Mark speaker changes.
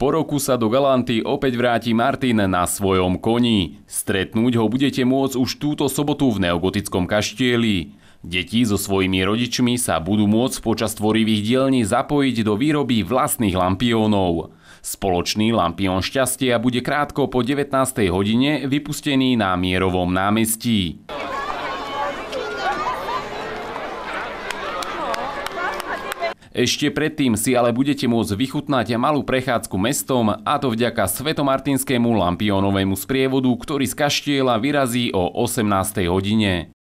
Speaker 1: Po roku sa do Galanty opäť vráti Martin na svojom koni. Stretnúť ho budete môcť už túto sobotu v neogotickom kaštieli. Deti so svojimi rodičmi sa budú môcť počas tvorivých dielní zapojiť do výroby vlastných lampiónov. Spoločný lampión šťastia bude krátko po 19. hodine vypustený na Mierovom námestí. Ešte predtým si ale budete môcť vychutnať malú prechádzku mestom a to vďaka svetomartinskému lampiónovému sprievodu, ktorý z Kaštieľa vyrazí o 18. hodine.